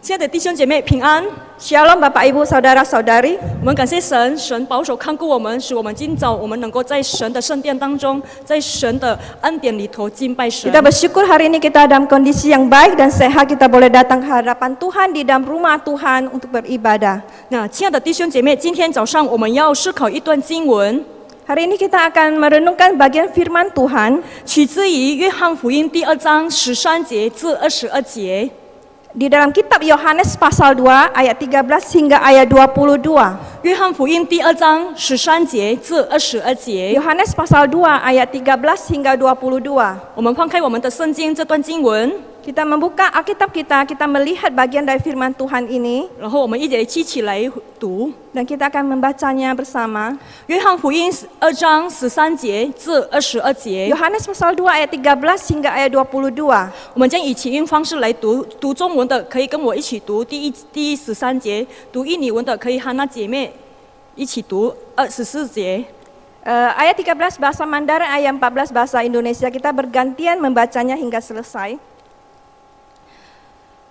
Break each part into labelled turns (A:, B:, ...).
A: 亲爱的弟兄姐妹平安，shalom，bapa ibu saudara saudari，我们感谢神，神保守看顾我们，使我们今早我们能够在神的圣殿当中，在神的恩典里头敬拜神。Kita bersyukur hari ini kita dalam kondisi yang baik dan sehat kita boleh datang ke hadapan Tuhan di dalam rumah Tuhan untuk beribadah。那亲爱的弟兄姐妹，今天早上我们要思考一段经文。Hari ini kita akan merenungkan bagian firman Tuhan, 取自于约翰福音第二章十三节至二十二节。di dalam kitab Yohanes pasal 2 ayat 13 hingga ayat 22. Yohanes pasal 2 ayat 13 hingga 22. 我们翻开我们的圣经这段经文。kita membuka Alkitab kita, kita melihat bagian dari firman Tuhan ini. Dan kita akan membacanya bersama. Yohanes pasal 2 ayat 13 hingga ayat 22. Uh, ayat 13 bahasa Mandarin, ayat 14 bahasa Indonesia. Kita bergantian membacanya hingga selesai.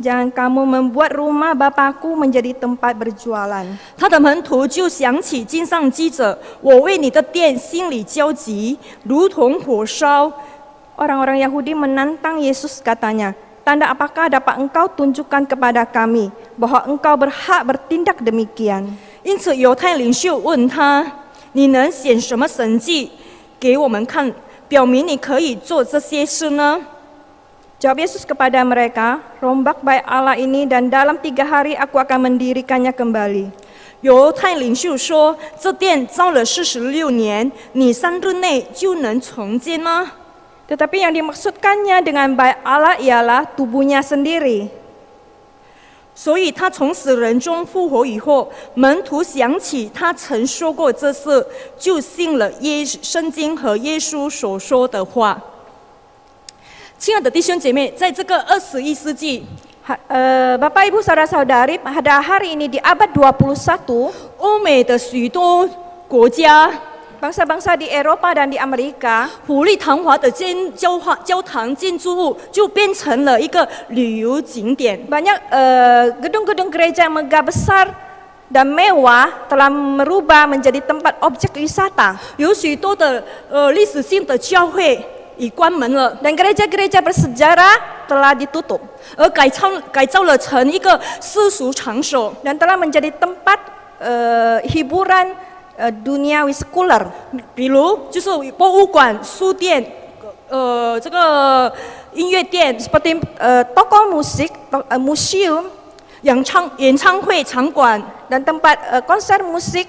A: Jangan kamu membuat rumah bapaku k menjadi tempat berjualan。他的门徒就想起经上记着，我为你的店心里焦急。路东伯沙，orang-orang Yahudi menantang Yesus katanya，tanda apakah dapat engkau tunjukkan kepada kami bahwa engkau berhak bertindak demikian？因此，犹太领袖问他，你能显什么神迹给我们看，表明你可以做这些事呢？jawab Yesus kepada mereka, rombak baik Allah ini dan dalam tiga hari aku akan mendirikannya kembali. y t a i l a l i 就能重建吗？Tetapi yang dimaksudkannya dengan baik Allah ialah tubuhnya sendiri. 所以他从死人中复活以后，门徒想起他曾说过这事，就信了耶圣经和耶稣所说的话。亲爱的弟兄姐妹，在这个二十一世纪，呃，Bapak eh, Ibu saudara-saudari, pada hari ini di abad 21, 欧美的许多国家 bangsa-bangsa di Eropa dan di Amerika，富丽堂皇的建教化教堂建筑物就变成了一个旅游景点。Banyak uh, eh, gedung-gedung gereja yang megah besar dan mewah telah merubah menjadi tempat objek wisata，有许多的呃历史性的教会。dan gereja gereja-gereja bersejarah telah ditutup. 而改造改造了成一个世俗场所。Dan telah menjadi tempat eh, hiburan dunia eh, duniawi sekuler. 比如就是博物馆、书店，呃，这个音乐店，seperti uh, toko musik, uh, tempat konser musik.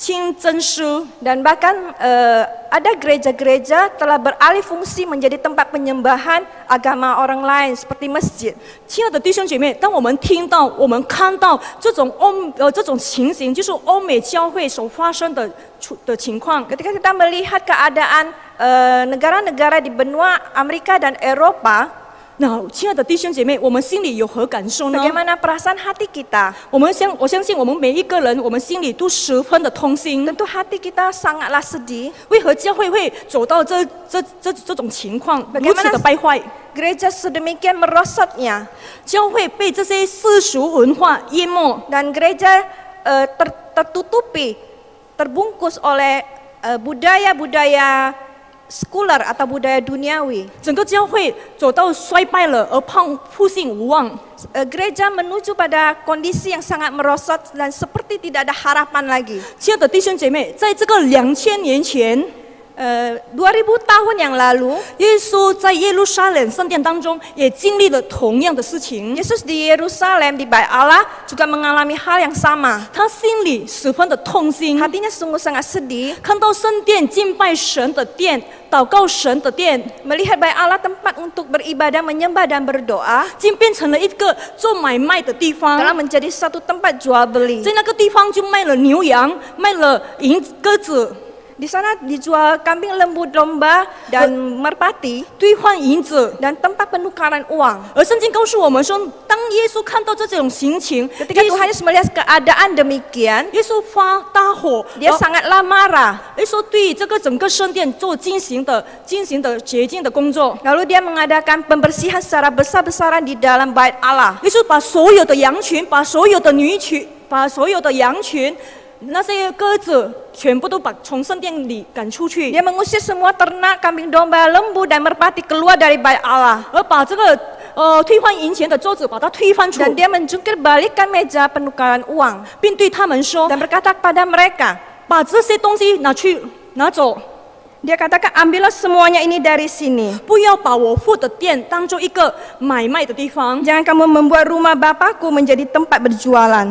A: 清真书 dan bahkan uh, ada gereja-gereja telah beralih fungsi menjadi tempat penyembahan agama orang lain seperti masjid. 亲爱的弟兄姐妹，当我们听到、我们看到这种欧呃这种情形，就是欧美教会所发生的的情况。Ketika kita melihat keadaan eh, negara-negara negara -negara di benua Amerika dan Eropa 那亲爱的弟兄姐妹，我们心里有何感受呢？Bagaimana perasaan hati kita？我们相我相信我们每一个人，我们心里都十分的痛心。Tentu hati kita sangatlah sedih。为何教会会走到这这这这种情况，如此的败坏？gereja sedemikian merosotnya. Dan gereja uh, ter tertutupi, terbungkus oleh eh, budaya-budaya budaya -budaya sekular atau budaya duniawi. Gereja menuju pada kondisi yang sangat merosot dan seperti tidak ada harapan lagi. 亲爱的弟兄姐妹，在这个两千年前。呃，两千 tahun yang lalu，耶稣在耶路撒冷圣殿当中也经历了同样的事情。Yesus di Yerusalem di Bait Allah juga mengalami hal yang sama。他心里十分的痛心，hatinya sungguh sangat sedih。看到圣殿敬拜神的殿。祷告神的殿，melihat Bait Allah tempat untuk beribadah menyembah dan berdoa，竟变成了一个做买卖的地方，telah menjadi satu tempat jual beli。在那个地方就卖了牛羊，卖了银鸽子。di sana dijual kambing, lembu, domba dan merpati. dan tempat penukaran uang. Ketika Tuhan Yesus melihat keadaan demikian, Dia sangatlah marah. Lalu dia mengadakan pembersihan secara besar-besaran di dalam bait Allah. 耶稣把所有的羊群，把所有的女群，把所有的羊群。那些鸽子全部都把从圣殿里赶出去。Dia mengusir semua ternak, kambing domba, lembu dan merpati keluar dari bait Allah. 而把这个呃退换银钱的桌子把它推翻出。Dan dia menjungkir balikkan meja penukaran uang. dan berkata pada mereka, 把这些东西拿去拿走。dia katakan ambillah semuanya ini dari sini. Jangan kamu membuat rumah Bapakku menjadi tempat berjualan.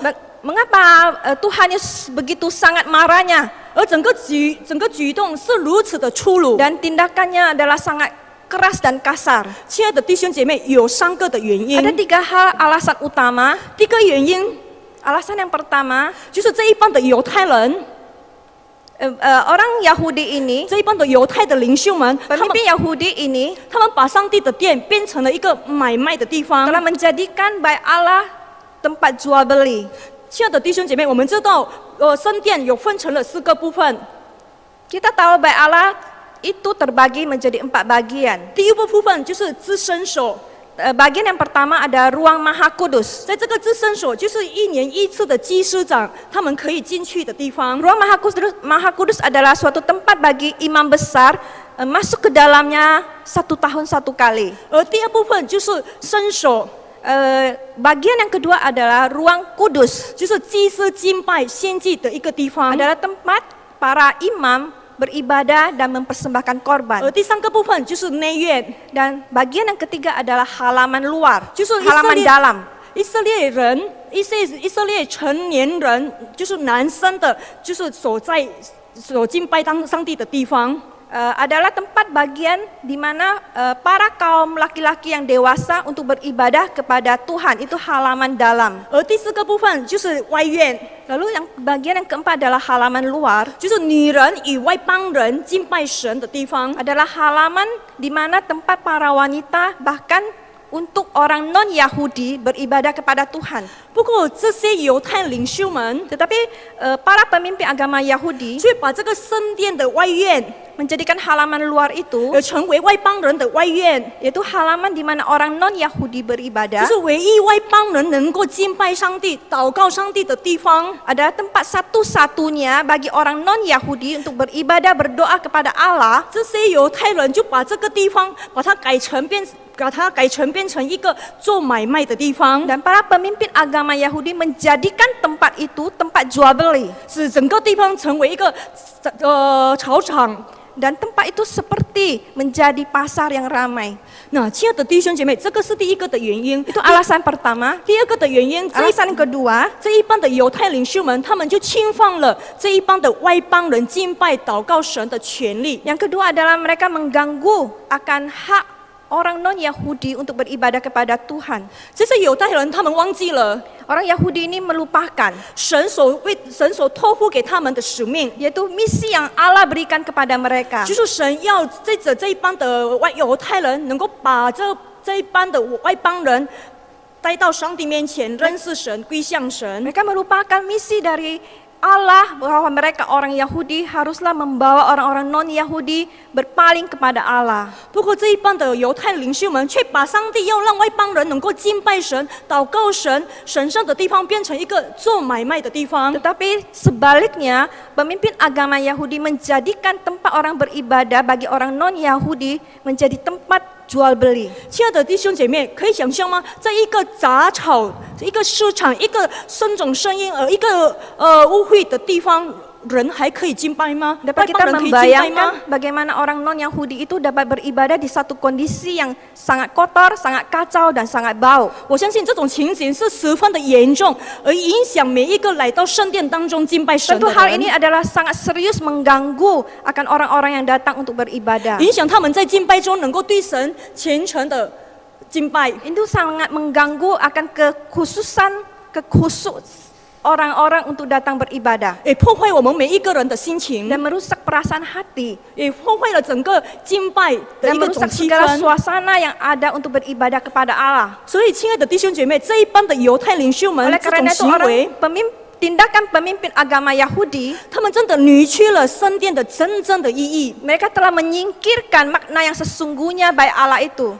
A: Dan mengapa uh, Tuhan begitu sangat marahnya? Dan tindakannya adalah sangat keras dan kasar. Ada tiga hal alasan utama. 第一个原因 Alasan yang pertama, justru orang Yahudi ini，这一帮的犹太的领袖们，他们 Yahudi ini，他们把上帝的殿变成了一个买卖的地方。telah menjadikan by Allah tempat jual beli。亲爱的弟兄姐妹，我们知道，呃，圣殿有分成了四个部分。Kita tahu by Allah itu terbagi menjadi empat bagian. bagian。第一个部分就是自身所。bagian yang pertama ada ruang Maha kudus. Ruang Maha Kudus Maha Kudus adalah suatu tempat bagi imam besar masuk ke dalamnya satu tahun satu kali. Bagian yang kedua adalah ruang kudus, adalah tempat para imam beribadah dan mempersembahkan korban. Dan bagian yang ketiga adalah halaman luar, halaman dalam. 以色列人，一些以色列成年人，就是男生的，就是所在所敬拜当上帝的地方。uh, adalah tempat bagian di mana uh, para kaum laki-laki yang dewasa untuk beribadah kepada Tuhan itu halaman dalam. Lalu yang bagian yang keempat adalah halaman luar. Adalah halaman di mana tempat para wanita bahkan untuk orang non Yahudi beribadah kepada Tuhan. Tetapi uh, eh, para pemimpin agama Yahudi menjadikan halaman luar itu yaitu halaman di mana orang non Yahudi beribadah ada tempat satu-satunya bagi orang non Yahudi untuk beribadah berdoa kepada Allah dan para pemimpin agama Yahudi menjadikan tempat itu tempat jual beli dan tempat itu seperti menjadi pasar yang ramai. Nah, 亲爱的弟兄姐妹，这个是第一个的原因。Itu alasan pertama. 第二个的原因，alasan kedua, kedua adalah mereka mengganggu akan hak orang non Yahudi untuk beribadah kepada Tuhan，这些犹太人他们忘记了，orang Yahudi ini melupakan 神所为神所托付给他们的使命，也就是神要这这这一帮的外犹太人能够把这这一帮的外邦人带到上帝面前认识神、归向神。Allah bahwa mereka orang Yahudi haruslah membawa orang-orang non-Yahudi berpaling kepada Allah. Tetapi sebaliknya, pemimpin agama Yahudi menjadikan tempat orang beribadah bagi orang non-Yahudi menjadi tempat 亲爱的弟兄姐妹，可以想象吗？在一个杂草、一个市场、一个生种声音、呃，一个呃污秽的地方。人还可以敬拜吗？Dapat membayangkan bagaimana orang non Yahudi itu dapat beribadah di satu kondisi yang sangat kotor, sangat kacau dan sangat bau. percaya hal ini adalah sangat serius mengganggu akan orang-orang yang datang untuk beribadah. 影响他们在敬拜中能够对神虔诚的敬拜。Itu sangat mengganggu akan kekhususan kekhusus orang-orang untuk datang beribadah, eh, merusak perasaan hati, eh, merusak segala suasana yang ada untuk beribadah kepada Allah. orang pemimpin tindakan pemimpin agama Yahudi, mereka telah menyingkirkan makna yang sesungguhnya baik Allah itu.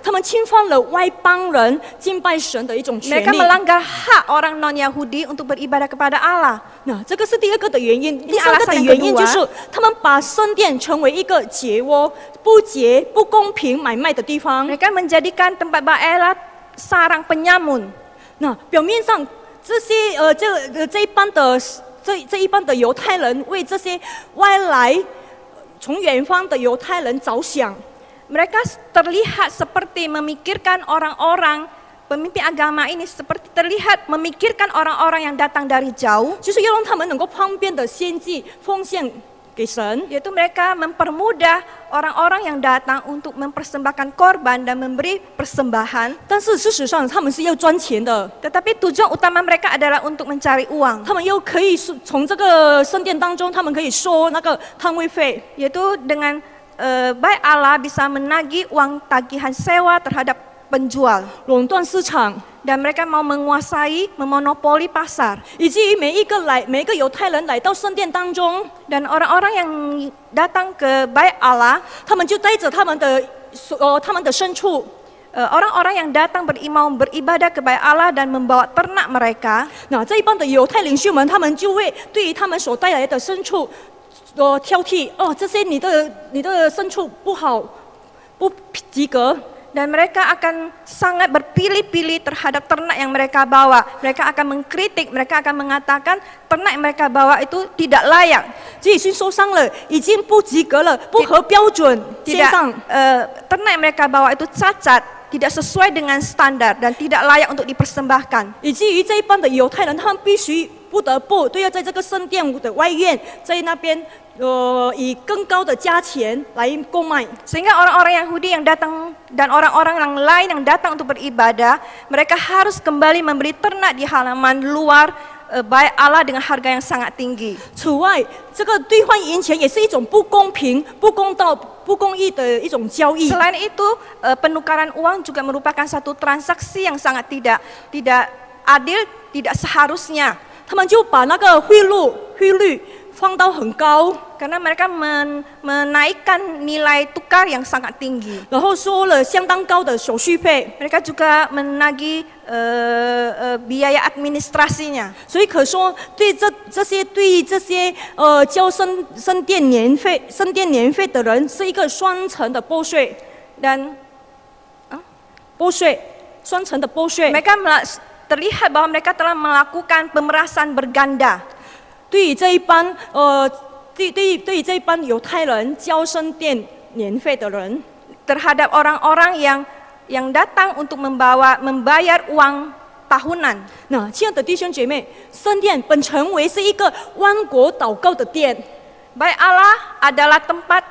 A: Mereka melanggar hak orang non-Yahudi untuk beribadah kepada Allah. Nah, ini menjadikan tempat bait Allah sarang penyamun. Nah, 表面上 mereka terlihat seperti memikirkan orang-orang pemimpin agama ini seperti terlihat memikirkan orang-orang yang datang dari jauh yaitu mereka mempermudah orang-orang yang datang untuk mempersembahkan korban dan memberi persembahan. Tetapi tujuan utama mereka adalah untuk mencari uang. Yaitu dengan uh, baik Allah bisa menagih uang tagihan sewa terhadap penjual. 垄断市场 Dan mereka mau menguasai, memonopoli pasar. i z i n r a n setiap orang Yahudi datang ke tempat suci dan orang-orang yang datang ke tempat Allah, mereka membawa b a r a n g b a r a k g mereka. Nah, sebagian dari a r a pemimpin Yahudi itu akan m e n g k r e t i k b a r a n g b a r a 挑剔哦，a 些你 mereka 好，a 及 a dan mereka akan sangat berpilih-pilih terhadap ternak yang mereka bawa. Mereka akan mengkritik, mereka akan mengatakan ternak yang mereka bawa itu tidak layak. Tidak, uh, ternak yang mereka bawa itu cacat, tidak sesuai dengan standar dan tidak layak untuk dipersembahkan sehingga orang orang-orang Yahudi yang datang dan orang-orang yang lain yang datang untuk beribadah, mereka harus kembali memberi ternak di halaman luar eh, baik Allah dengan harga yang sangat tinggi. Selain itu, eh, penukaran uang juga merupakan satu transaksi yang sangat tidak tidak adil, tidak seharusnya. 他们就把那个贿赂、汇率。Fangtao hengkau karena mereka men, menaikkan nilai tukar yang sangat tinggi. Mereka juga menagi uh, uh, eh, eh, biaya administrasinya. mereka terlihat bahwa mereka telah melakukan pemerasan berganda. 对于这一帮呃，对对对于这一帮犹太人交圣殿年费的人，terhadap orang-orang yang yang datang untuk membawa membayar uang tahunan。那亲爱的弟兄姐妹，圣殿本成为是一个万国祷告的殿。Baik Allah adalah tempat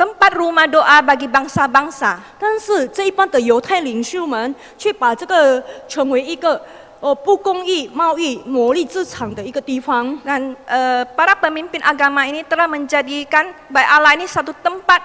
A: tempat rumah doa bagi bangsa-bangsa。但是这一帮的犹太领袖们却把这个成为一个。哦不公义贸易魔力之场的一个地方。Dan uh, e, para pemimpin agama ini telah menjadikan Bait Allah ini satu tempat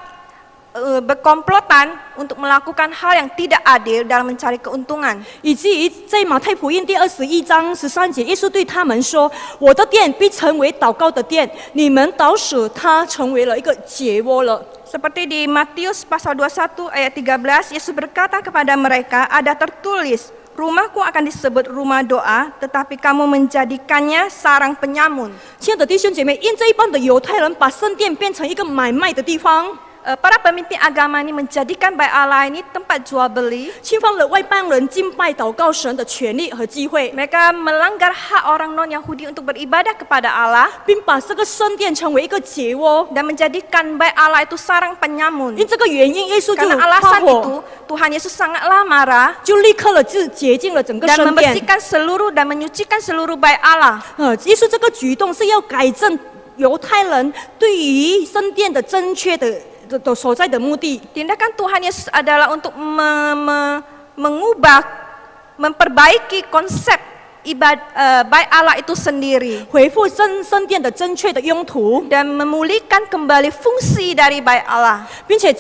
A: e, berkomplotan untuk melakukan hal yang tidak adil dalam mencari keuntungan. 以至于在马太福音第二十一章十三节，耶稣对他们说：“我的殿必成为祷告的殿，你们导使它成为了一个解窝了。” Seperti di Matius pasal 21 ayat 13 Yesus berkata kepada mereka ada tertulis rumahku akan disebut rumah doa, tetapi kamu menjadikannya sarang penyamun. 亲爱的弟兄姐妹，因这一帮的犹太人把圣殿变成一个买卖的地方。Eh, para pemimpin agama ini menjadikan Bait Allah ini tempat jual Mereka melanggar hak orang non Yahudi untuk beribadah kepada Allah. Dan menjadikan Bait Allah itu sarang Yesus. karena alasan itu Tuhan Yesus sangatlah marah, dan membersihkan seluruh dan menyucikan seluruh Yesus, Bait Allah。呃，耶稣这个举动是要改正犹太人对于圣殿的正确的。Tindakan Tuhan Yesus adalah untuk me, me, mengubah, memperbaiki konsep ibad, uh, eh, baik Allah itu sendiri. dan memulihkan kembali fungsi dari baik Allah. dan,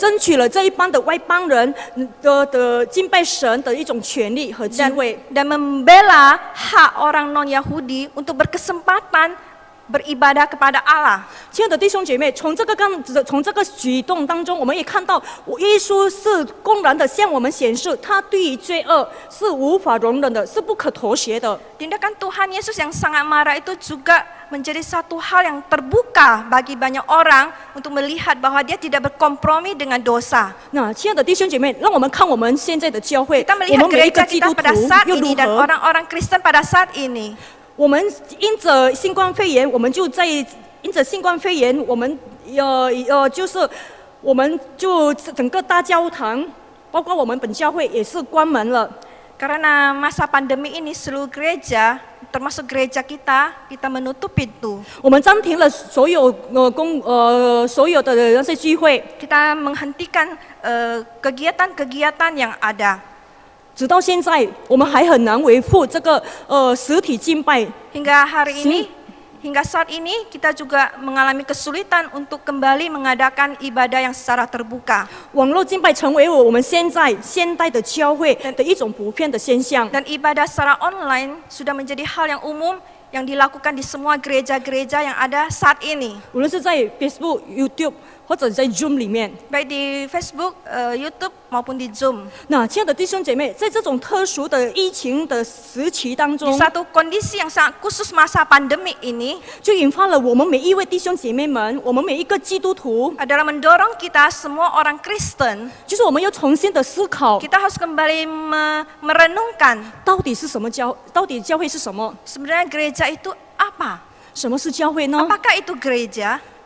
A: dan membela hak orang non Yahudi untuk berkesempatan beribadah kepada Allah。亲爱的弟兄姐妹，从这个刚从这个举动当中，我们也看到，耶稣是公然的向我们显示，他对于罪恶是无法容忍的，是不可妥协的。Tindakan Tuhan Yesus yang sangat marah itu juga menjadi satu hal yang terbuka bagi banyak orang untuk melihat bahwa dia tidak berkompromi dengan dosa. Nah, 亲爱的弟兄姐妹，让我们看我们现在的教会，我们每一个基督徒又如何？Orang-orang Kristen pada saat ini. 我们因着新冠肺炎，我们就在因着新冠肺炎，我们呃呃，就是我们就整个大教堂，包括我们本教会也是关门了。Karena masa pandemi ini seluruh gereja termasuk gereja kita kita menutup pintu。我们暂停了所有呃公呃所有的那些聚会。Kita menghentikan e kegiatan-kegiatan yang ada。直到现在，我们还很难维护这个呃实体敬拜。Hingga hari ini, hingga saat ini kita juga mengalami kesulitan untuk kembali mengadakan ibadah yang secara terbuka. ibadah secara online sudah menjadi hal yang umum yang dilakukan di semua gereja-gereja yang ada saat ini. Facebook, YouTube. 或者在 Zoom 里面，bi di Facebook, 呃，YouTube，毛半的 Zoom。那亲爱的弟兄姐妹，在这种特殊的疫情的时期当中 s a t u kondisi yang sangat khusus masa pandemik ini，就引发了我们每一位弟兄姐妹们，我们每一个基督徒，adalah mendorong kita semua orang Kristen，就是我们要重新的思考，kita harus kembali merenungkan，到底是什么教，到底教会是什么？sebenarnya gereja itu apa？什么是教会呢？Apakah itu gereja？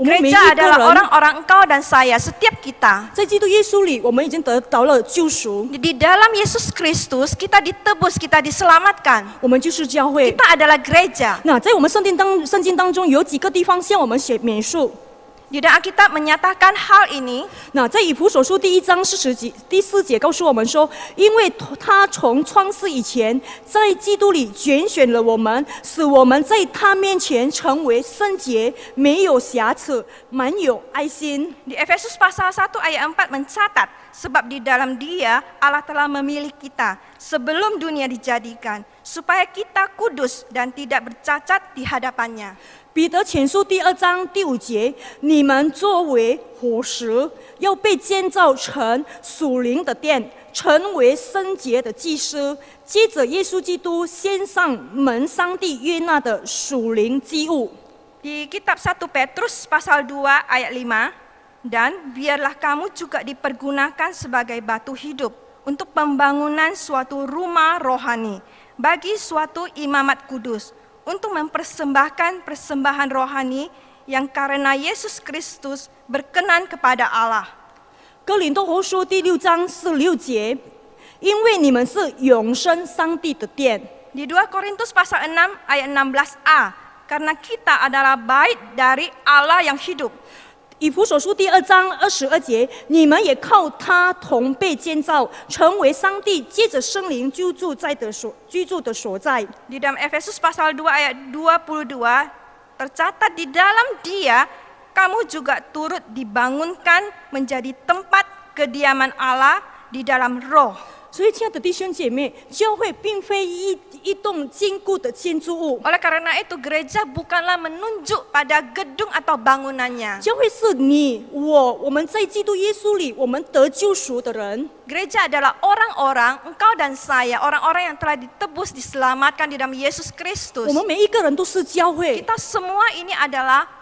A: Gereja adalah orang orang engkau dan saya, setiap kita. Di dalam Yesus Kristus kita ditebus, kita diselamatkan. kita adalah gereja. 那在我们圣经当圣经当中有几个地方向我们写描述。那在以弗所书第一章第四节告诉我们说，因为他从创世以前在基督里拣选了我们，使我们在他面前成为圣洁，没有瑕疵，满有爱心。在以弗所 a 一章四 a 记载，因为 a 在造他以前，就爱我 kita s 们，b 我 l 在 m dunia d i j a d i 有 a n 彼得前书第二章第五节：“你们作为活石，要被建造成属灵的殿，成为圣洁的祭司，接着耶稣基督献上门上帝悦纳的属灵祭物。”在《书》一：彼得二：五，和“让你 u 也作个被建造的石，成为圣洁的祭司，藉着耶稣基督献上为神 rohani. bagi suatu imamat kudus untuk mempersembahkan persembahan rohani yang karena Yesus Kristus berkenan kepada Allah. 哥林多后书第六章十六节，因为你们是永生上帝的殿。Di 2 Korintus pasal 6 ayat 16a, karena kita adalah bait dari Allah yang hidup. 以弗所书第二章二十二节，你们也靠他同被建造，成为上帝借着圣灵居住在的所居住的所在。Di dalam Efesus pasal dua ayat dua puluh dua tercatat di dalam dia kamu juga turut dibangunkan menjadi tempat kediaman Allah di dalam Roh. So it's not the c h r i s Oleh karena itu gereja bukanlah menunjuk pada gedung atau bangunannya. Gereja adalah orang-orang engkau dan saya orang-orang yang telah ditebus diselamatkan di dalam Yesus Kristus. Kita semua ini adalah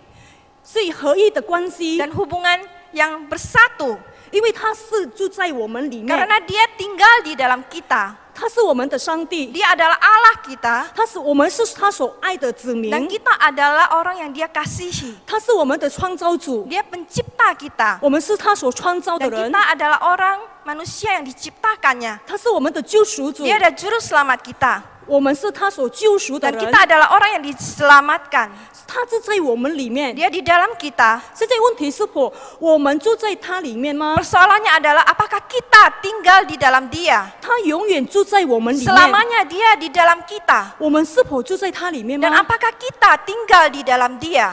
A: 最合一的关系 dan hubungan yang bersatu. karena dia tinggal di dalam kita. Dia adalah Allah kita. dan kita adalah orang yang dia kasihi. Dia pencipta kita. dan kita adalah orang manusia yang diciptakannya. Dia adalah juru selamat kita. Dan kita adalah orang yang diselamatkan. Dia di dalam kita. Persoalannya adalah apakah kita tinggal di dalam Dia? Selamanya Dia di dalam kita. Dan apakah kita tinggal di dalam Dia?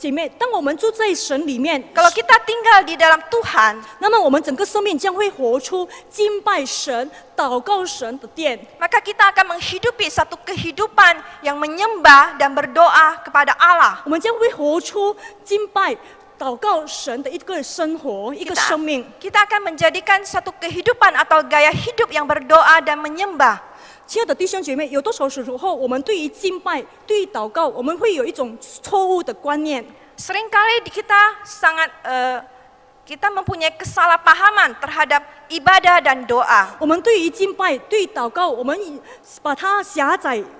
A: 姐妹，当我们住在神里面，kalau kita tinggal di dalam Tuhan，那么我们整个生命将会活出敬拜神、祷告神的殿。maka kita akan menghidupi satu kehidupan yang menyembah dan berdoa kepada Allah。我们将会活出敬拜。祷告神的一个生活，一个生命。Kita akan menjadikan satu kehidupan atau gaya hidup yang berdoa dan menyembah. 亲爱的弟兄姐妹，有多少时候我们对于敬拜、对于祷告，我们会有一种错误的观念？Sering kali kita sangat eh kita mempunyai k e s a l a h pahaman terhadap ibadah dan doa. Kita untuk itu b e r i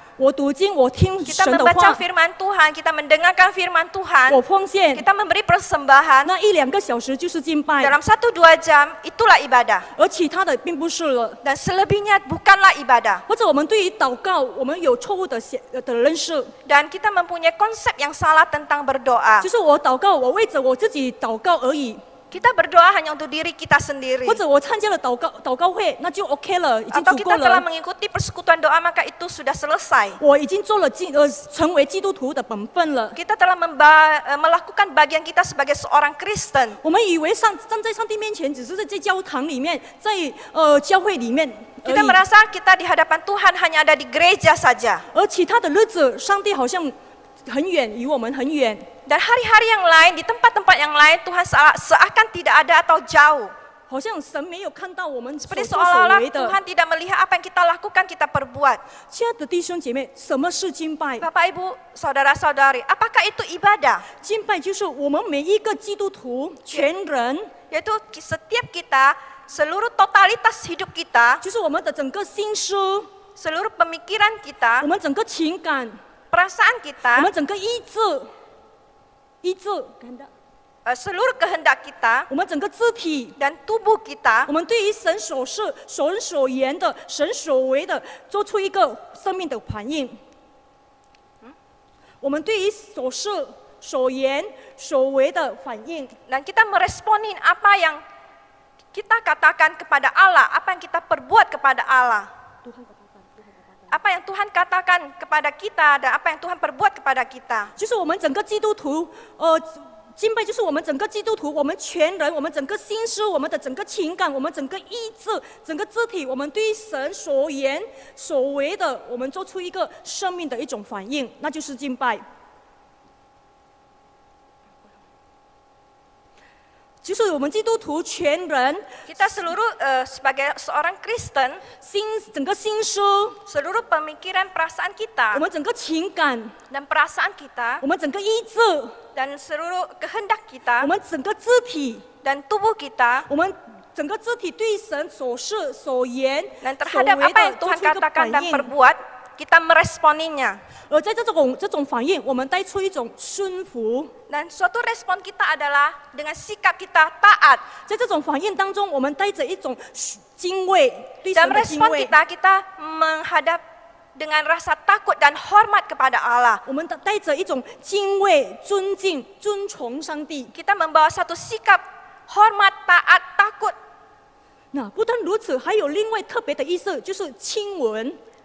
A: Kita membaca firman Tuhan, kita mendengarkan firman Tuhan, kita memberi persembahan. 那一两个小时就是敬拜，Dalam satu dua jam itulah ibadah. Dan selebihnya bukanlah ibadah. 或者我们对于祷告，我们有错误的写呃的认识，Dan kita mempunyai konsep yang salah tentang berdoa. 就是我祷告，我为着我自己祷告而已。kita berdoa hanya untuk diri kita sendiri. Atau kita telah mengikuti persekutuan doa maka itu sudah selesai. Kita telah eh, melakukan bagian kita sebagai seorang Kristen. Kita merasa kita di hadapan Tuhan hanya ada di gereja saja. 而其他的日子，上帝好像很远，离我们很远。Dan hari-hari yang lain di tempat-tempat yang lain Tuhan seakan tidak ada atau jauh. 好像神没有看到我们所做所为的。Tuhan tidak melihat apa yang kita lakukan, kita perbuat. 亲爱的弟兄姐妹，什么是敬拜？Bapak Ibu, saudara-saudari, apakah itu ibadah? 敬拜就是我们每一个基督徒全人，yaitu setiap kita seluruh totalitas hidup kita，就是我们的整个心思，seluruh pemikiran kita，我们整个情感。perasaan kita, seluruh kehendak kita, dan tubuh kita, kita meresponin apa yang kita katakan kepada Allah, apa yang kita perbuat kepada Allah。就是我们整个基督徒，呃，敬拜就是我们整个基督徒，我们全人，我们整个心思，我们的整个情感，我们整个意志，整个肢体，我们对神所言所为的，我们做出一个生命的一种反应，那就是敬拜。Kita seluruh uh, sebagai seorang Kristen, seluruh pemikiran perasaan dan perasaan dan seluruh kehendak dan tubuh kita，我们整个肢体对神所事所言，dan terhadap apa yang Tuhan katakan dan perbuat。kita meresponinya. Dan suatu respon kita adalah dengan sikap kita taat. Dalam respon kita kita menghadap dengan rasa takut dan hormat kepada Allah. Kita membawa satu sikap hormat, taat, takut. Nah, bukan itu, ada yang 那不但如此，还有另外特别的意思，就是亲吻。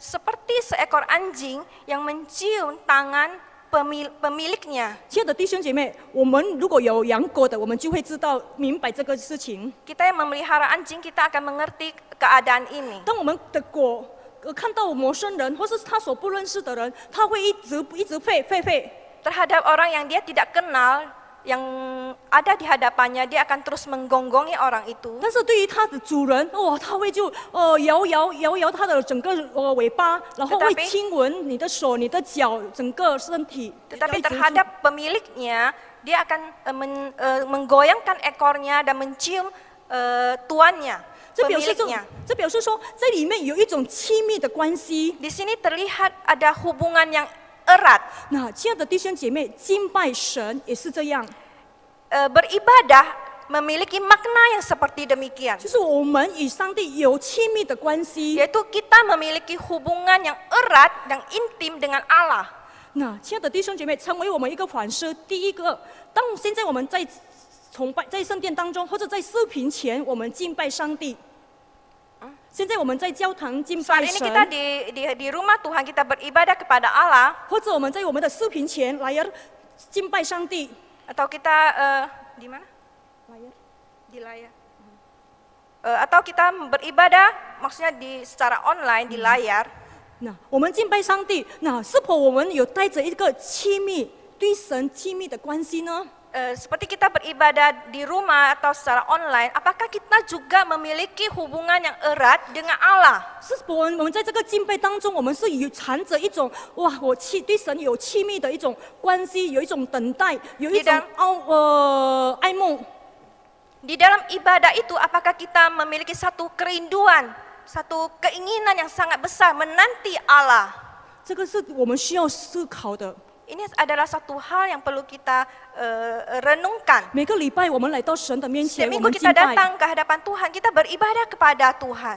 A: 亲爱的弟兄姐妹，我们如果有养狗的，我们就会知道、明白这个事情。我们养狗，看到陌生人或是他所不认识的人，他会一直、一直吠、吠、吠。当我们的狗看到陌生人或是他所不认识的人，牠会一直、一直吠、吠、吠。yang ada di hadapannya dia akan terus menggonggongi orang itu. Tetapi terhadap pemiliknya dia akan uh, men, uh, menggoyangkan ekornya dan mencium uh, eh, tuannya. 这表示说，这表示说，这里面有一种亲密的关系。Di sini terlihat ada hubungan yang 密切。那亲爱的弟兄姐妹，敬拜神也是这样。Beribadah memiliki makna yang seperti demikian，就是我们与上帝有亲密的关系。Yaitu kita memiliki hubungan yang erat，d a n intim dengan Allah。那亲爱的弟兄姐妹，成为我们一个反思。第一个，当现在我们在崇拜，在圣殿当中，或者在视频前，我们敬拜上帝。Saat ini kita di, di, di rumah Tuhan kita beribadah kepada Allah. Atau kita eh, di mana? Layar. Di eh, layar. atau kita beribadah maksudnya di secara online di layar. Nah, 我们敬拜上帝，那是否我们有带着一个亲密对神亲密的关系呢？Eh, seperti kita beribadah di rumah atau secara online, apakah kita juga memiliki hubungan yang erat dengan Allah? Di dalam ibadah itu apakah kita memiliki satu kerinduan, satu keinginan yang sangat besar menanti Allah? Ini adalah satu hal yang perlu kita uh, eh, renungkan. Setiap minggu kita datang ke hadapan Tuhan, kita beribadah kepada Tuhan.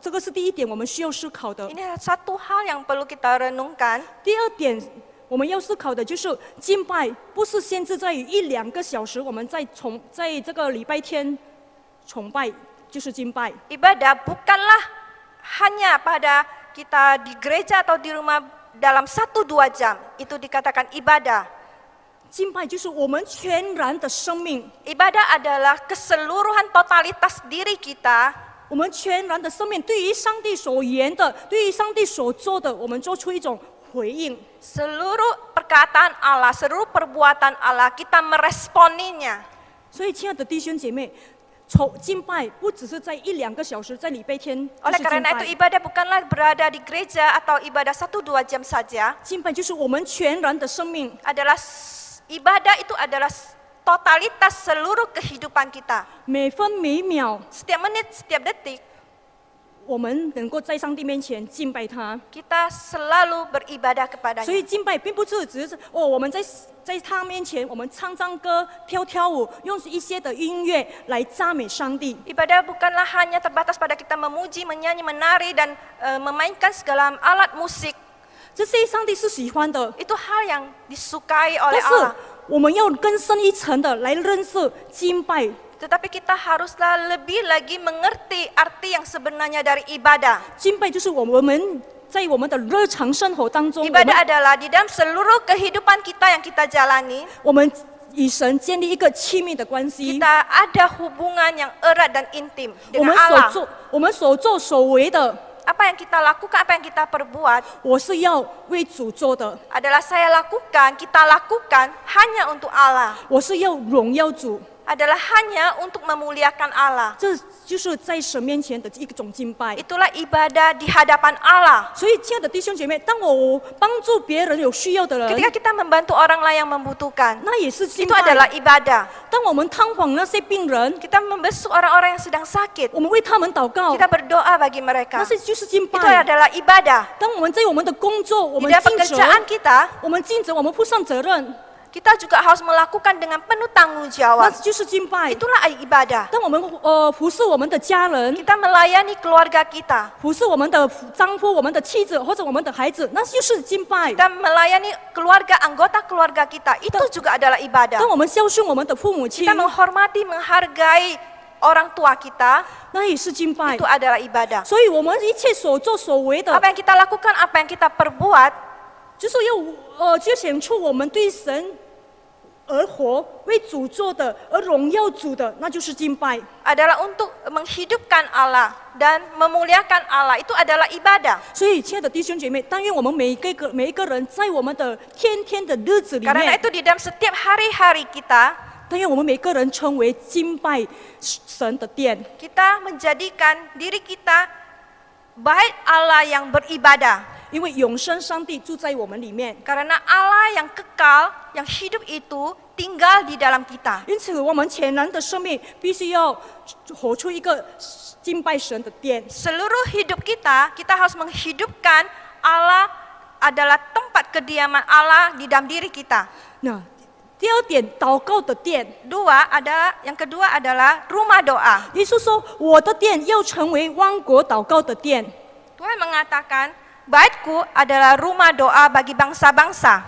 A: 这个是第一点，我们需要思考的。Ini satu hal yang perlu kita renungkan。第二点，我们要思考的就是敬拜，不是限制在于一两个小时，我们在崇在这个礼拜天崇拜就是敬拜。Ibadah bukanlah hanya pada kita di gereja atau di rumah dalam satu dua jam itu dikatakan ibadah. s i m p 我们全然的奉献。Ibadah adalah keseluruhan totalitas diri kita。我们全然的生命，对于上帝所言的，对于上帝所做的，我们做出一种回应。Seluruh perkataan Allah, seluruh perbuatan Allah, kita meresponinya。所以，亲爱的弟兄姐妹，从敬拜不只是在一两个小时，在礼拜天。oleh karena itu ibadah bukanlah berada di gereja atau ibadah satu dua jam saja。敬拜就是我们全然的生命。adalah ibadah itu adalah totalitas seluruh kehidupan kita. Setiap menit, setiap detik, Kita selalu beribadah kepada-Nya. kepadanya. ibadah bukanlah hanya terbatas pada kita memuji, menyanyi, menari, dan uh, memainkan segala alat musik. Itu hal yang disukai oleh Allah tetapi kita haruslah lebih lagi mengerti arti yang sebenarnya dari ibadah. Ibadah adalah di dalam seluruh kehidupan kita yang kita jalani. kita ada hubungan yang erat dan intim dengan 我们所做我们所做所为的。yang kita lakukan, apa yang kita perbuat, adalah saya lakukan, kita lakukan hanya untuk Allah. 我是要荣耀主。adalah hanya untuk memuliakan Allah. Itulah ibadah di hadapan Allah. Ketika kita membantu orang lain yang membutuhkan, itu adalah ibadah. Kita membesuk orang-orang yang sedang sakit. Kita berdoa bagi mereka. Itu adalah ibadah. Di dalam pekerjaan kita, kita juga harus melakukan dengan penuh tanggung jawab. Itulah ibadah. Kita melayani keluarga kita. Kita melayani keluarga anggota keluarga kita. Itu juga adalah ibadah. Kita menghormati, menghargai orang tua kita, itu adalah ibadah. Apa yang kita lakukan, apa yang kita perbuat, 就是要呃，就显出我们对神而活为主做的，而荣耀主的，那就是敬拜。adalah untuk menghidupkan Allah dan memuliakan Allah itu adalah ibadah. itu di dalam setiap hari-hari kita，但愿我们每个人成为敬拜神的殿。kita menjadikan diri kita bait Allah yang beribadah. 因为永生上帝住在我们里面，Karena Allah yang kekal, yang hidup itu tinggal di dalam kita. Seluruh hidup kita, kita harus menghidupkan Allah adalah tempat kediaman Allah di dalam diri kita. Nah, Dua ada yang kedua adalah rumah doa. 耶稣说，我的殿要成为万国祷告的殿。Tuhan mengatakan, baitku adalah rumah doa bagi bangsa-bangsa.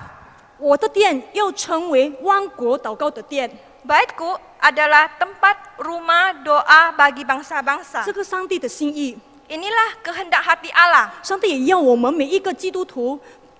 A: 我的殿要成为万国祷告的殿。Baitku adalah tempat rumah doa bagi bangsa-bangsa. 这个上帝的心意。Inilah kehendak hati Allah. 上帝也要我们每一个基督徒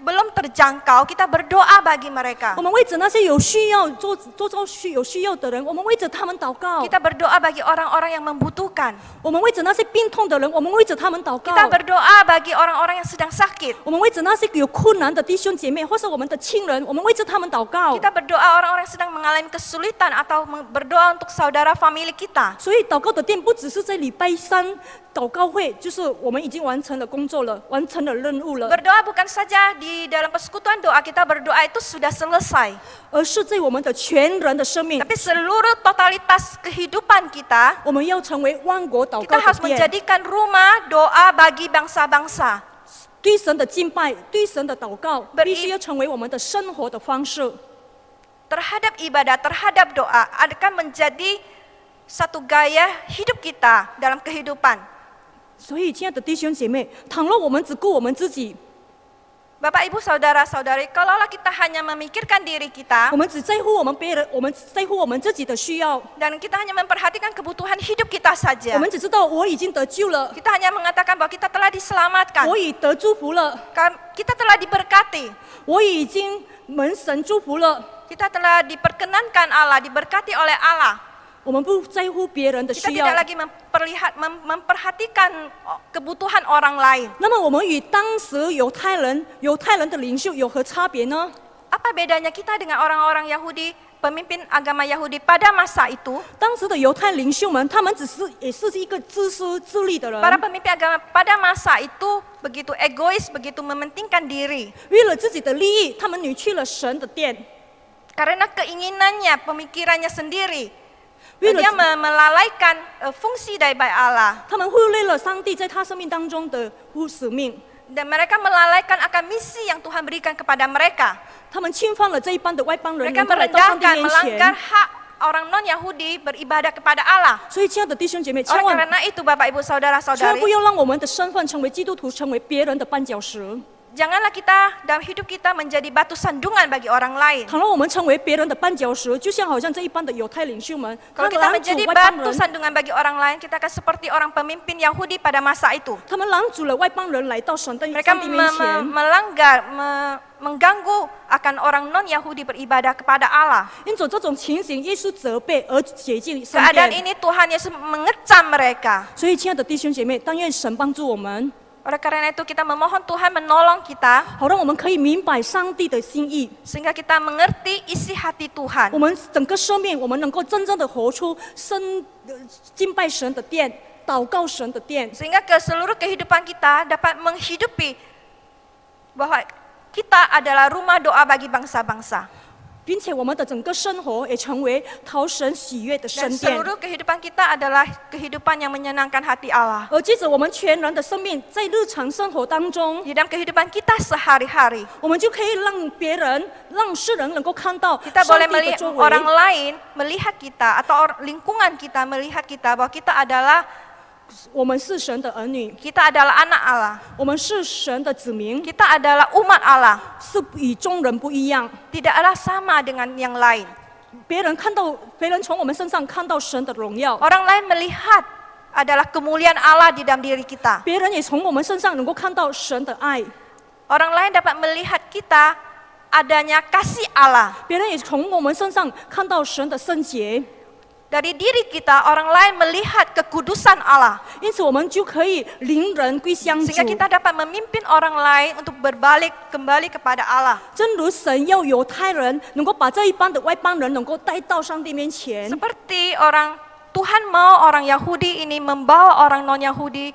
A: belum terjangkau, kita berdoa bagi mereka. Kita berdoa bagi orang-orang yang membutuhkan. Kita berdoa bagi orang-orang yang sedang sakit. Kita berdoa orang-orang yang sedang mengalami kesulitan atau berdoa untuk saudara famili kita. Berdoa bukan saja di di dalam persekutuan doa kita berdoa itu sudah selesai. Tapi seluruh totalitas kehidupan kita, kita harus menjadikan rumah doa bagi bangsa-bangsa. 对神的敬拜，对神的祷告，必须要成为我们的生活的方式。terhadap ibadah, terhadap doa akan menjadi satu gaya hidup kita dalam kehidupan. 所以，亲爱的弟兄姐妹，倘若我们只顾我们自己。Bapak Ibu saudara-saudari, kalaulah kita hanya memikirkan diri kita, dan kita hanya memperhatikan kebutuhan hidup kita saja. Kita hanya mengatakan bahwa kita telah diselamatkan. Kita telah diberkati. Kita telah diperkenankan Allah, diberkati oleh Allah. 我们不在乎别人的需要。kita tidak lagi m e m p e r h a t i k a n kebutuhan orang lain。那么，我们与当时犹太人、犹太人的领袖有何差别呢？apa bedanya kita dengan orang-orang Yahudi pemimpin agama Yahudi pada masa itu？当时的犹太领袖们，他们只是也是一个自私自利的人。para pemimpin agama pada masa itu begitu egois begitu mementingkan diri。为了自己的利益，他们离去了神的殿，karena keinginannya pemikirannya sendiri。dia melalaikan fungsi dari Allah. Dan mereka melalaikan akan misi yang Tuhan berikan kepada mereka. Mereka merendahkan, melanggar hak orang non Yahudi beribadah kepada Allah. Oleh karena itu, Bapak Ibu Saudara Saudari, janganlah kita dalam hidup kita menjadi batu sandungan bagi orang lain. Kalau kita menjadi batu sandungan bagi orang lain, kita akan seperti orang pemimpin Yahudi pada masa itu. Mereka melanggar, me mengganggu akan orang non Yahudi beribadah kepada Allah. Keadaan ini Tuhan Yesus mengecam mereka. 所以，亲爱的弟兄姐妹，但愿神帮助我们。oleh karena itu kita memohon Tuhan menolong kita. Sehingga kita mengerti isi hati Tuhan. Sehingga ke seluruh kehidupan kita dapat menghidupi bahwa kita adalah rumah doa bagi bangsa-bangsa. 并且我们的整个生活也成为讨神喜悦的圣殿。Dan seluruh kehidupan kita adalah kehidupan yang menyenangkan hati Allah. 而即使我们全然的生命在日常生活当中，di dalam kehidupan kita sehari-hari，我们就可以让别人、让世人能够看到 kita boleh melihat orang lain melihat kita atau lingkungan kita melihat kita bahwa kita adalah 我们是神的儿女。Kita adalah anak Allah. Kita adalah umat Allah. 是与众人不一样。Tidak ada sama dengan yang lain. Orang lain melihat adalah kemuliaan Allah di dalam diri kita. Orang lain dapat melihat kita adanya kasih Allah. 别人也从我们身上看到神的圣洁。dari diri kita orang lain melihat kekudusan Allah. Sehingga kita dapat memimpin orang lain untuk berbalik kembali kepada Allah. Seperti orang Tuhan mau orang Yahudi ini membawa orang non-Yahudi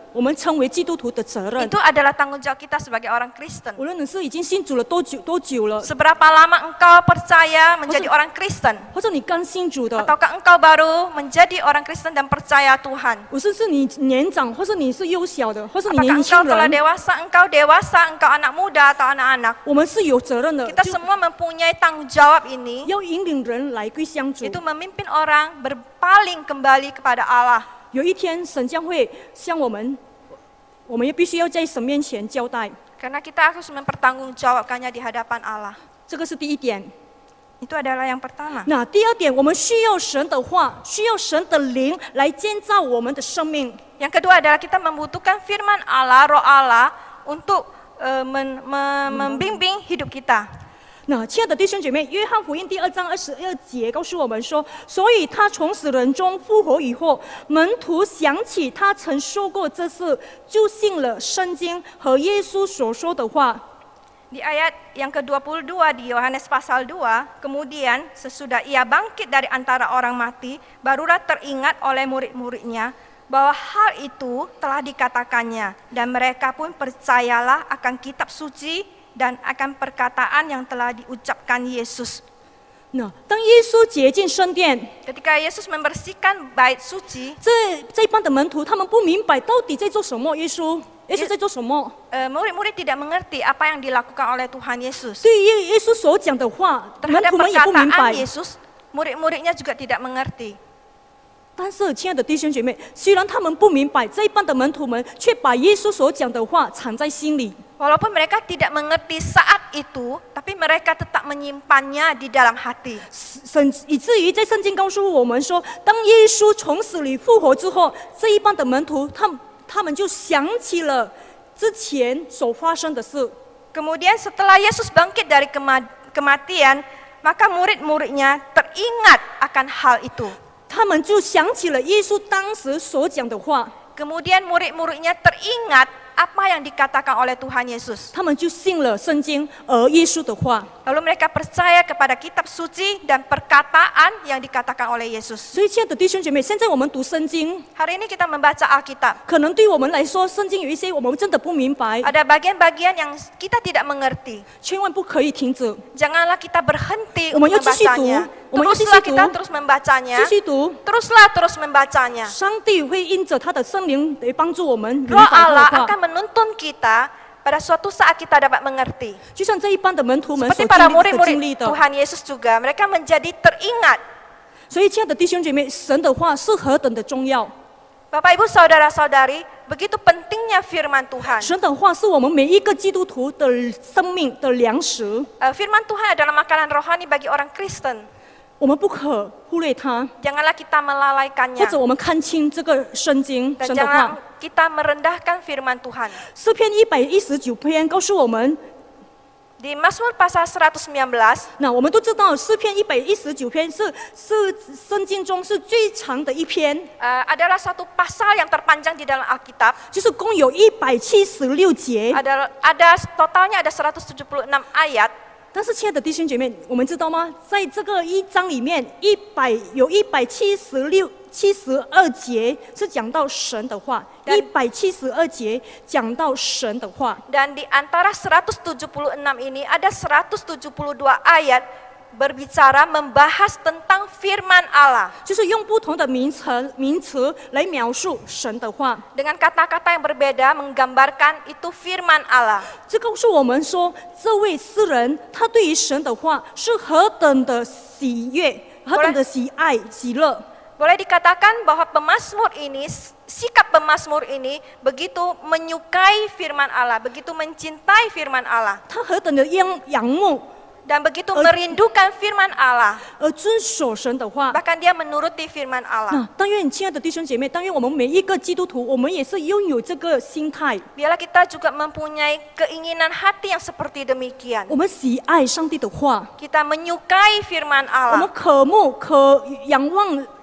A: itu adalah tanggung jawab kita sebagai orang Kristen. Seberapa lama engkau percaya menjadi orang Kristen? Ataukah engkau baru menjadi orang Kristen dan percaya engkau telah dewasa, engkau dewasa, engkau anak muda atau anak Kita semua mempunyai tanggung jawab ini. Itu memimpin orang berpaling kembali kepada Allah. 有一天神将会向我们，我们也必须要在神面前交代。Karena kita harus mempertanggungjawabkannya di hadapan Allah. adalah yang pertama. Nah, kedua adalah kita membutuhkan firman Allah, roh Allah untuk eh, men, me, membimbing hidup kita. 那亲爱的弟兄姐妹，《约翰福音》第二章二十二节告诉我们说，所以他从死人中复活以后，门徒想起他曾说过这事，就信了圣经和耶稣所说的话。Di ayat yang ke-22 di Yohanes pasal 2, kemudian sesudah ia bangkit dari antara orang mati, barulah teringat oleh murid-muridnya bahwa hal itu telah dikatakannya dan mereka pun percayalah akan kitab suci dan akan perkataan yang telah diucapkan Yesus. Nah, Yesus membersihkan bait suci. itu murid-murid tidak mengerti apa yang dilakukan oleh Tuhan Yesus. Yesus Terhadap perkataan Yesus, murid-muridnya juga tidak mengerti. 但是，亲爱的弟兄姐妹，虽然他们不明白，这一班的门徒们却把耶稣所讲的话藏在心里。Walaupun mereka tidak mengerti saat itu, tapi mereka tetap menyimpannya di dalam hati. kemudian setelah Yesus bangkit dari kematian, maka murid-muridnya teringat akan hal itu. kemudian murid murid-muridnya teringat apa yang dikatakan oleh Tuhan Yesus. Lalu mereka percaya kepada kitab suci dan perkataan yang dikatakan oleh Yesus. Hari ini kita membaca Alkitab. Ada bagian bagian-bagian yang kita tidak mengerti. Janganlah kita berhenti membacanya. Teruslah kita terus membacanya. Teruslah terus membacanya. Roh Allah akan kita pada suatu saat kita dapat mengerti. Seperti para murid-murid Tuhan Yesus juga, mereka menjadi teringat. Jadi, Ibu saudara-saudari, begitu pentingnya firman Tuhan. firman Tuhan adalah makanan rohani bagi orang Kristen. Janganlah kita melalaikannya. 诗篇一百一十九篇告诉我们，第199节。那我们都知道，诗篇一百一十九篇是是圣经中是最长的一篇，就是共有一百七十六节，总共有176节。但是，亲爱的弟兄姐妹，我们知道吗？在这个一章里面，一百有一百七十六。七十二节是讲到神的话，一百七十二节讲到神的话。Dan di antara seratus tujuh puluh enam ini ada seratus tujuh puluh dua ayat berbicara membahas tentang Firman Allah。就是用不同的名称、名词来描述神的话。Dengan kata-kata yang berbeda menggambarkan itu Firman Allah。这告诉我们说，这位诗人他对于神的话是何等的喜悦、何等的喜爱、喜乐。Boleh dikatakan bahwa pemasmur ini, sikap pemasmur ini begitu menyukai firman Allah, begitu mencintai firman Allah. Dan begitu merindukan firman Allah. Bahkan dia menuruti firman Allah. Biarlah kita juga mempunyai keinginan hati yang seperti demikian. Kita menyukai firman Allah.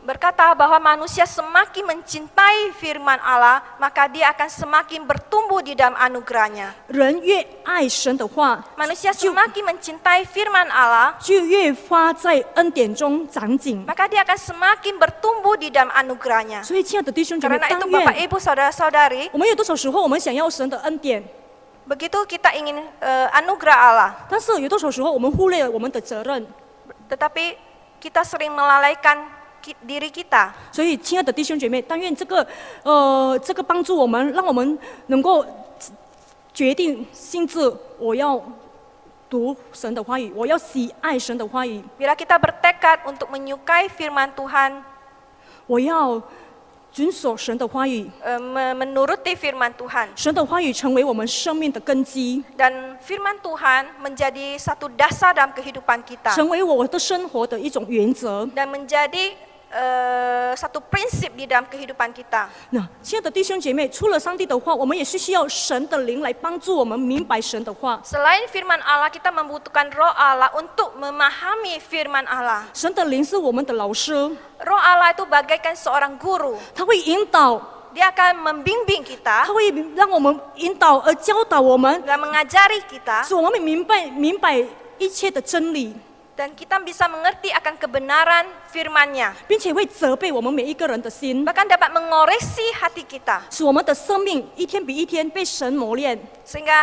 A: berkata bahwa manusia semakin mencintai firman Allah, maka dia akan semakin bertumbuh di dalam anugerahnya. Manusia semakin mencintai firman Allah, maka dia akan semakin bertumbuh di dalam anugerahnya. Karena itu Bapak Ibu Saudara-saudari, begitu kita ingin uh, anugerah Allah. tetapi kita sering melalaikan 所以，亲爱的弟兄姐妹，但愿这个，呃，这个帮助我们，让我们能够决定心智，我要读神的话语，我要喜爱神的话语。Bila kita bertekad untuk menyukai firman Tuhan，我要遵守神的话语。Menuruti firman Tuhan，神的话语成为我们生命的根基。Dan firman Tuhan menjadi satu dasar dalam kehidupan kita。成为我的生活的一种原则。Dan menjadi Eh, satu prinsip di dalam kehidupan kita. Nah, Selain firman Allah, kita membutuhkan roh Allah untuk memahami firman Allah。神的灵是我们的老师。Roh Allah itu bagaikan seorang Dia akan membimbing kita. mengajari kita. 使我们明白明白一切的真理。dan kita bisa mengerti akan kebenaran firman-Nya. Bahkan dapat mengoreksi hati kita. Sehingga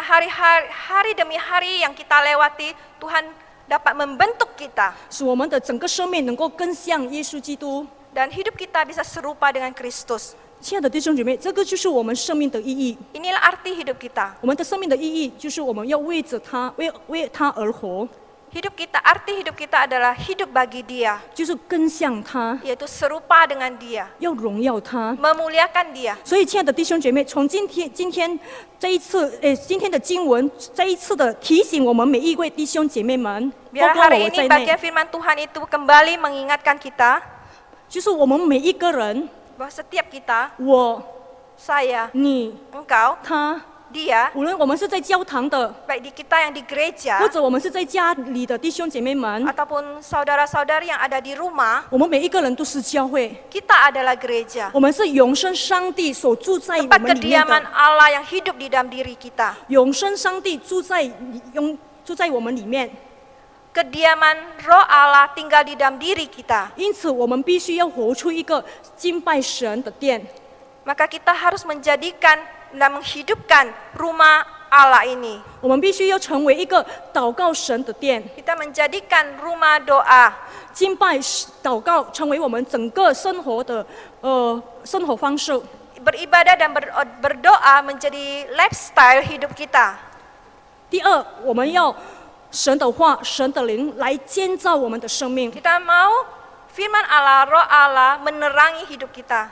A: hari-hari hari demi hari yang kita lewati, Tuhan dapat membentuk kita. Dan hidup kita bisa serupa dengan Kristus. 亲爱的弟兄姐妹，这个就是我们生命的意义。Inilah arti hidup kita。我们的生命的意义就是我们要为着他，为为他而活。Hidup kita arti hidup kita adalah hidup bagi Dia. yaitu serupa dengan Dia. memuliakan Dia. Firman Tuhan itu kembali mengingatkan bahwa setiap kita，我，saya，你，engkau，他。dia，无论我们是在教堂的，baik di kita yang di gereja，或者我们是在家里的弟兄姐妹们，ataupun saudara-saudari yang ada di rumah，我们每一个人都是教会，kita adalah gereja，我们是永生上帝所住在我们里面的，tempat kediaman Allah yang hidup di dalam diri kita，永生上帝住在永住在我们里面。kediaman roh Allah tinggal di dalam diri kita. Maka kita harus menjadikan 来 menghidupkan rumah Allah ini. menjadikan rumah doa. dan berdoa menjadi lifestyle hidup kita. kita mau firman Allah, roh Allah menerangi hidup kita.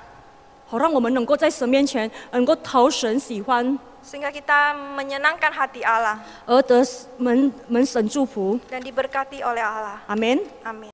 A: 好让我们能够在神面前能够讨神喜欢，sehingga kita menyenangkan hati Allah，而得门门神祝福，dan diberkati oleh Allah。Amin。Amin。